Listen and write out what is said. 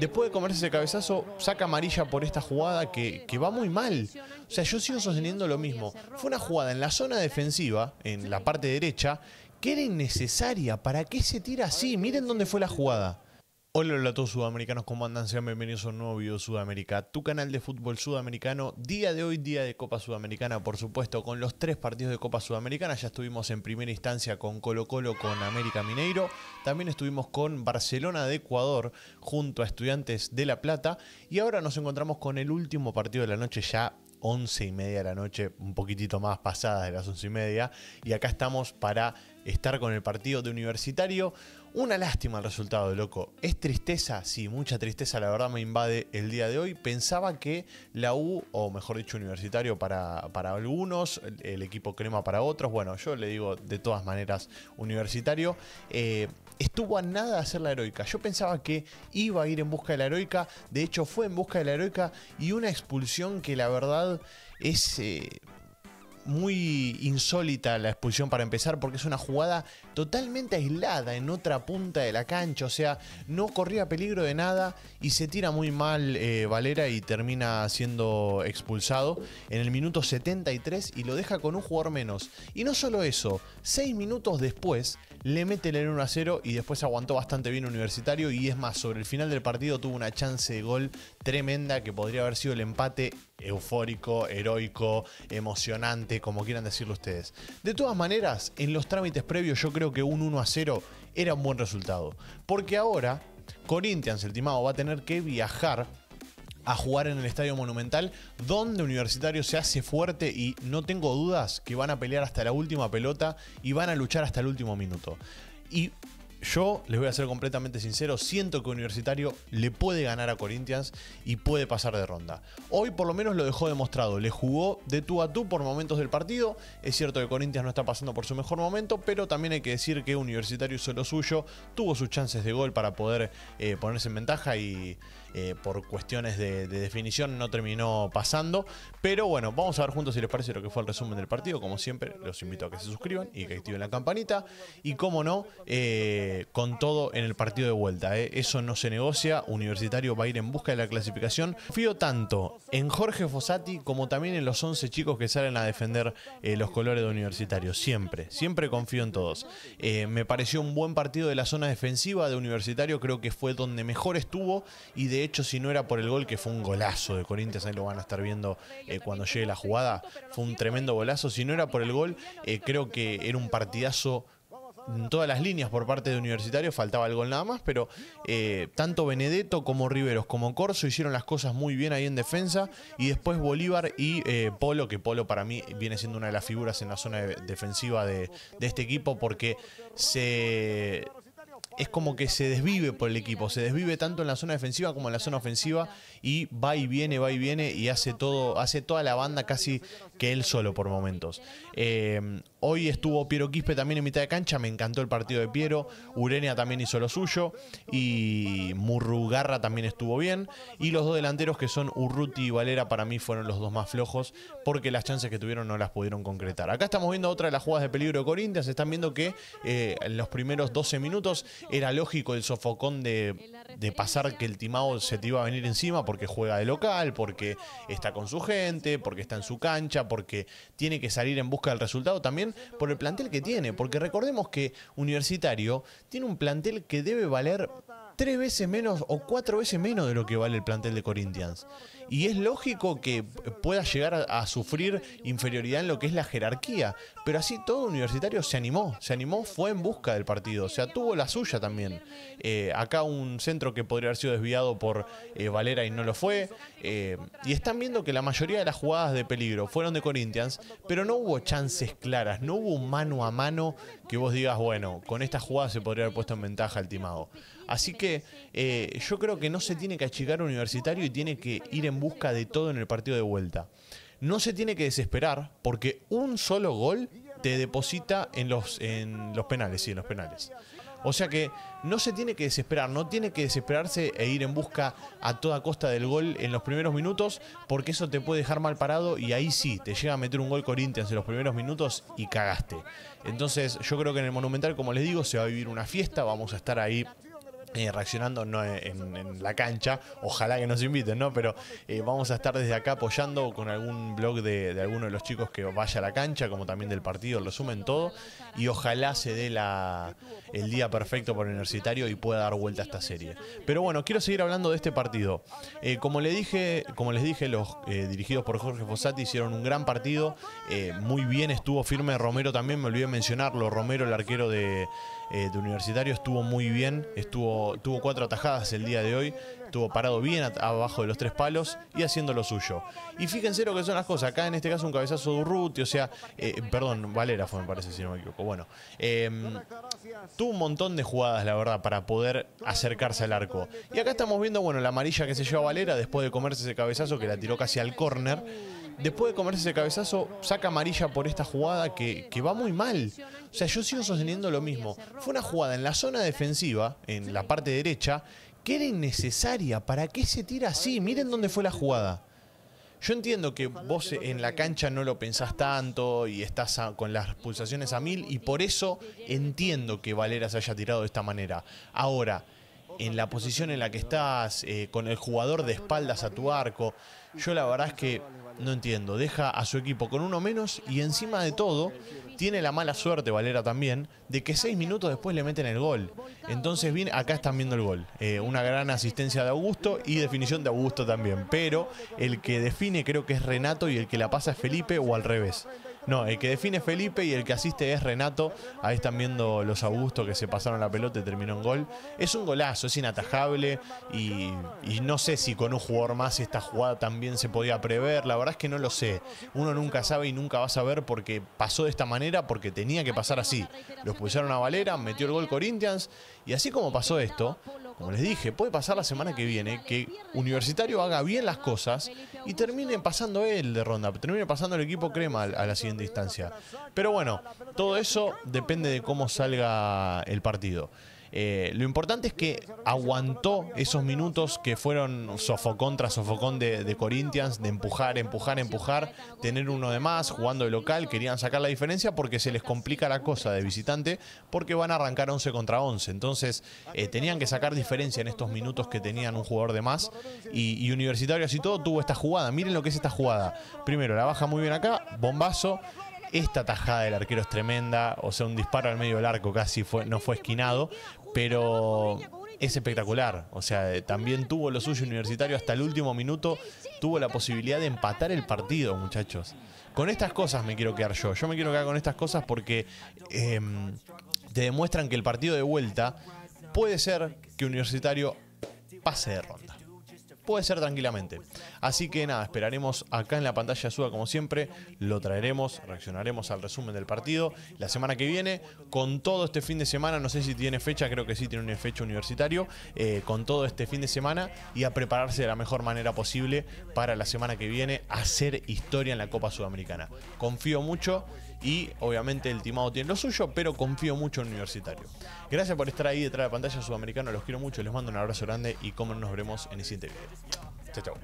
después de comerse ese cabezazo, saca amarilla por esta jugada que, va muy mal. O sea, yo sigo sosteniendo lo mismo. Fue una jugada en la zona defensiva, en la parte derecha, que era innecesaria. ¿Para qué se tira así? Miren dónde fue la jugada. Hola, a todos sudamericanos, ¿cómo andan? Sean bienvenidos a un nuevo video Sudamérica, tu canal de fútbol sudamericano. Día de hoy, día de Copa Sudamericana, por supuesto, con los tres partidos de Copa Sudamericana. Ya estuvimos en primera instancia con Colo Colo, con América Mineiro. También estuvimos con Barcelona de Ecuador, junto a Estudiantes de La Plata. Y ahora nos encontramos con el último partido de la noche, ya 11 y media de la noche, un poquitito más pasada de las 11 y media. Y acá estamos para estar con el partido de universitario. Una lástima el resultado, loco. Es tristeza, sí, mucha tristeza, la verdad me invade el día de hoy. Pensaba que la U, o mejor dicho, universitario para, para algunos, el, equipo crema para otros, bueno, yo le digo de todas maneras universitario, eh, estuvo a nada de hacer la heroica. Yo pensaba que iba a ir en busca de la heroica, de hecho fue en busca de la heroica y una expulsión que la verdad es... Eh, muy insólita la expulsión para empezar, porque es una jugada totalmente aislada en otra punta de la cancha, o sea, no corría peligro de nada y se tira muy mal eh, Valera y termina siendo expulsado en el minuto 73 y lo deja con un jugador menos. Y no solo eso, seis minutos después le mete el 1 a 0 y después aguantó bastante bien Universitario. Y es más, sobre el final del partido tuvo una chance de gol tremenda que podría haber sido el empate eufórico, heroico, emocionante, como quieran decirlo ustedes. De todas maneras, en los trámites previos yo creo que un 1 a 0 era un buen resultado. Porque ahora Corinthians, el timado, va a tener que viajar a jugar en el Estadio Monumental, donde Universitario se hace fuerte y no tengo dudas que van a pelear hasta la última pelota y van a luchar hasta el último minuto. Y yo les voy a ser completamente sincero, siento que Universitario le puede ganar a Corinthians y puede pasar de ronda. Hoy por lo menos lo dejó demostrado, le jugó de tú a tú por momentos del partido. Es cierto que Corinthians no está pasando por su mejor momento, pero también hay que decir que Universitario hizo lo suyo, tuvo sus chances de gol para poder eh, ponerse en ventaja y eh, por cuestiones de, definición no terminó pasando. Pero bueno, vamos a ver juntos si les parece lo que fue el resumen del partido. Como siempre, los invito a que se suscriban y que activen la campanita. Y como no, eh, con todo en el partido de vuelta. Eh. Eso no se negocia. Universitario va a ir en busca de la clasificación. confío tanto en Jorge Fossati como también en los 11 chicos que salen a defender los colores de Universitario. Siempre, siempre confío en todos. me pareció un buen partido de la zona defensiva de Universitario. Creo que fue donde mejor estuvo y de hecho, si no era por el gol, que fue un golazo de Corinthians, ahí lo van a estar viendo eh, cuando llegue la jugada, fue un tremendo golazo. Si no era por el gol, eh, creo que era un partidazo en todas las líneas por parte de Universitario, faltaba el gol nada más, pero eh, tanto Benedetto como Riveros como Corso hicieron las cosas muy bien ahí en defensa y después Bolívar y Polo, que Polo para mí viene siendo una de las figuras en la zona defensiva de, este equipo porque se, es como que se desvive por el equipo, se desvive tanto en la zona defensiva como en la zona ofensiva y va y viene, va y viene y hace todo, hace toda la banda casi que él solo por momentos. Eh, Hoy estuvo Piero Quispe también en mitad de cancha, me encantó el partido de Piero, Urenia también hizo lo suyo y Murrugarra también estuvo bien. Y los dos delanteros que son Urruti y Valera para mí fueron los dos más flojos porque las chances que tuvieron no las pudieron concretar. Acá estamos viendo otra de las jugadas de peligro de Corinthians, están viendo que eh, en los primeros 12 minutos era lógico el sofocón de, de pasar que el Timao se te iba a venir encima porque juega de local, porque está con su gente, porque está en su cancha, porque tiene que salir en busca del resultado también por el plantel que tiene, porque recordemos que Universitario tiene un plantel que debe valer tres veces menos o cuatro veces menos de lo que vale el plantel de Corinthians. Y es lógico que pueda llegar a, sufrir inferioridad en lo que es la jerarquía, pero así todo universitario se animó, se animó, fue en busca del partido, o sea, tuvo la suya también. Eh, acá un centro que podría haber sido desviado por eh, Valera y no lo fue, eh, y están viendo que la mayoría de las jugadas de peligro fueron de Corinthians, pero no hubo chances claras, no hubo mano a mano que vos digas, bueno, con esta jugada se podría haber puesto en ventaja el timado. Así que eh, yo creo que no se tiene que achicar Universitario y tiene que ir en busca de todo en el partido de vuelta. No se tiene que desesperar porque un solo gol te deposita en los, penales, en los penales. O sea que no se tiene que desesperar, no tiene que desesperarse e ir en busca a toda costa del gol en los primeros minutos, porque eso te puede dejar mal parado y ahí sí, te llega a meter un gol Corinthians en los primeros minutos y cagaste. Entonces yo creo que en el Monumental, como les digo, se va a vivir una fiesta, vamos a estar ahí eh, reaccionando no en, la cancha. Ojalá que nos inviten, ¿no? Pero eh, vamos a estar desde acá apoyando con algún blog de, alguno de los chicos que vaya a la cancha, como también del partido, Lo sumen todo. Y ojalá se dé el día perfecto para el universitario y pueda dar vuelta a esta serie. Pero bueno, quiero seguir hablando de este partido. Eh, como, le dije, como les dije, los dirigidos por Jorge Fossati hicieron un gran partido. muy bien estuvo firme Romero también, me olvidé mencionarlo. Romero, el arquero de eh, de Universitario estuvo muy bien, estuvo, tuvo cuatro atajadas el día de hoy, estuvo parado bien abajo de los tres palos y haciendo lo suyo. Y fíjense lo que son las cosas, acá en este caso un cabezazo de Urruti, o sea, eh, perdón, Valera fue me parece si no me equivoco, bueno. Em, tuvo un montón de jugadas, la verdad, para poder acercarse al arco. Y acá estamos viendo, bueno, la amarilla que se lleva Valera después de comerse ese cabezazo que la tiró casi al córner. Después de comerse ese cabezazo, saca amarilla por esta jugada que, va muy mal. O sea, yo sigo sosteniendo lo mismo. Fue una jugada en la zona defensiva, en la parte derecha, que era innecesaria. ¿Para qué se tira así? Miren dónde fue la jugada. Yo entiendo que vos en la cancha no lo pensás tanto y estás con las pulsaciones a mil y por eso entiendo que Valera se haya tirado de esta manera. Ahora, en la posición en la que estás, eh, con el jugador de espaldas a tu arco, yo la verdad es que no entiendo, deja a su equipo con uno menos y encima de todo tiene la mala suerte, Valera también, de que seis minutos después le meten el gol. Entonces, bien, acá están viendo el gol. Eh, una gran asistencia de Augusto y definición de Augusto también. Pero el que define creo que es Renato y el que la pasa es Felipe o al revés. No, el que define es Felipe y el que asiste es Renato. Ahí están viendo los Augustos que se pasaron la pelota y terminó en gol. Es un golazo, es inatajable y, no sé si con un jugador más esta jugada también se podía prever. La verdad es que no lo sé. Uno nunca sabe y nunca va a saber porque pasó de esta manera, porque tenía que pasar así. Los pusieron a Valera, metió el gol Corinthians y así como pasó esto, como les dije, puede pasar la semana que viene que Universitario haga bien las cosas y termine pasando él de ronda, termine pasando el equipo crema a la siguiente instancia. Pero bueno, todo eso depende de cómo salga el partido. Eh, lo importante es que aguantó esos minutos que fueron sofocón tras sofocón de, Corinthians, de empujar, empujar, empujar, tener uno de más, jugando de local, querían sacar la diferencia porque se les complica la cosa de visitante, porque van a arrancar 11 contra 11. Entonces eh, tenían que sacar diferencia en estos minutos que tenían un jugador de más. Y, y Universitario, así todo, tuvo esta jugada. Miren lo que es esta jugada. Primero, la baja muy bien acá, bombazo. Esta tajada del arquero es tremenda, o sea, un disparo al medio del arco casi no fue esquinado, pero es espectacular. O sea, eh, también tuvo lo suyo universitario hasta el último minuto. Tuvo la posibilidad de empatar el partido, muchachos. Con estas cosas me quiero quedar yo. Yo me quiero quedar con estas cosas porque em, te demuestran que el partido de vuelta puede ser que Universitario pase de ronda puede ser tranquilamente. Así que nada, esperaremos acá en la pantalla suba como siempre, lo traeremos, reaccionaremos al resumen del partido la semana que viene, con todo este fin de semana, no sé si tiene fecha, creo que sí tiene una fecha universitario, eh, con todo este fin de semana y a prepararse de la mejor manera posible para la semana que viene hacer historia en la Copa Sudamericana. Confío mucho y obviamente el timado tiene lo suyo, pero confío mucho en Universitario. Gracias por estar ahí detrás de la pantalla sudamericana, los quiero mucho, les mando un abrazo grande y como nos veremos en el siguiente video. 这种。